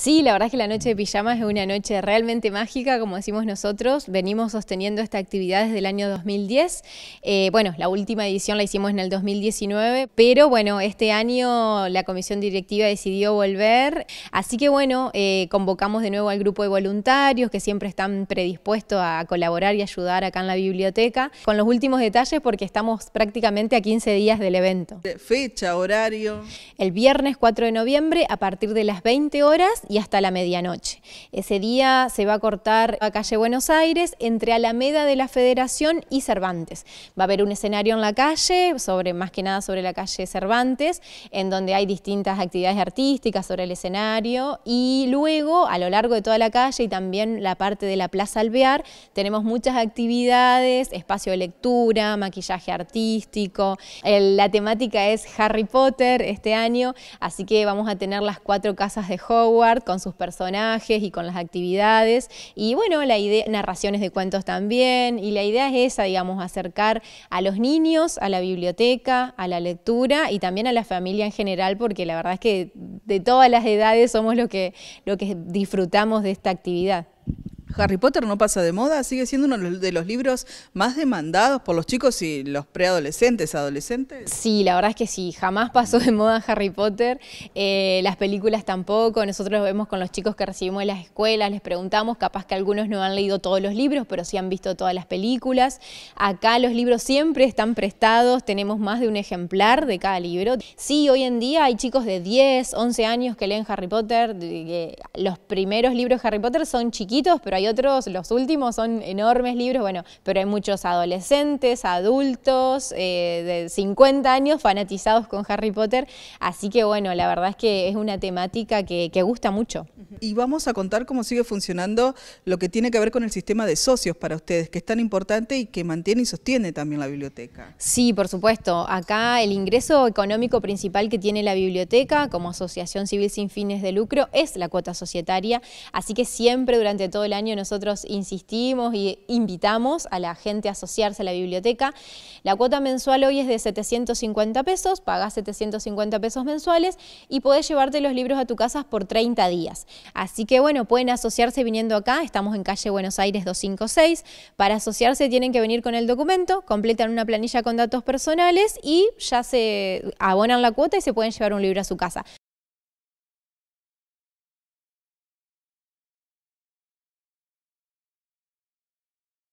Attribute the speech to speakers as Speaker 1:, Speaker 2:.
Speaker 1: Sí, la verdad es que la noche de pijamas es una noche realmente mágica, como decimos nosotros. Venimos sosteniendo esta actividad desde el año 2010. Eh, bueno, la última edición la hicimos en el 2019, pero bueno, este año la comisión directiva decidió volver. Así que bueno, eh, convocamos de nuevo al grupo de voluntarios que siempre están predispuestos a colaborar y ayudar acá en la biblioteca. Con los últimos detalles porque estamos prácticamente a 15 días del evento.
Speaker 2: Fecha, horario.
Speaker 1: El viernes 4 de noviembre a partir de las 20 horas y hasta la medianoche. Ese día se va a cortar a calle Buenos Aires entre Alameda de la Federación y Cervantes. Va a haber un escenario en la calle, sobre, más que nada sobre la calle Cervantes, en donde hay distintas actividades artísticas sobre el escenario y luego a lo largo de toda la calle y también la parte de la Plaza Alvear tenemos muchas actividades, espacio de lectura, maquillaje artístico, la temática es Harry Potter este año, así que vamos a tener las cuatro casas de Hogwarts, con sus personajes y con las actividades. Y bueno, la idea, narraciones de cuentos también. Y la idea es esa, digamos, acercar a los niños a la biblioteca, a la lectura y también a la familia en general, porque la verdad es que de todas las edades somos los que,
Speaker 2: lo que disfrutamos de esta actividad. Harry Potter no pasa de moda, sigue siendo uno de los libros más demandados por los chicos y los preadolescentes, adolescentes. Sí,
Speaker 1: la verdad es que sí, jamás pasó de moda Harry Potter, eh, las películas tampoco, nosotros vemos con los chicos que recibimos en las escuelas, les preguntamos, capaz que algunos no han leído todos los libros, pero sí han visto todas las películas. Acá los libros siempre están prestados, tenemos más de un ejemplar de cada libro. Sí, hoy en día hay chicos de 10, 11 años que leen Harry Potter, los primeros libros de Harry Potter son chiquitos, pero hay otros, los últimos son enormes libros, bueno, pero hay muchos adolescentes, adultos, eh, de 50 años fanatizados con Harry Potter, así que bueno, la verdad es que es una temática que gusta mucho.
Speaker 2: Y vamos a contar cómo sigue funcionando lo que tiene que ver con el sistema de socios para ustedes, que es tan importante y que mantiene y sostiene también la biblioteca. Sí, por supuesto. Acá el
Speaker 1: ingreso económico principal que tiene la biblioteca como asociación civil sin fines de lucro es la cuota societaria, así que siempre durante todo el año nosotros insistimos y invitamos a la gente a asociarse a la biblioteca. La cuota mensual hoy es de 750 pesos, pagás 750 pesos mensuales y podés llevarte los libros a tu casa por 30 días. Así que bueno, pueden asociarse viniendo acá, estamos en calle Buenos Aires 256. Para asociarse tienen que venir con el documento, completan una planilla con datos personales y ya
Speaker 2: se abonan la cuota y se pueden llevar un libro a su casa.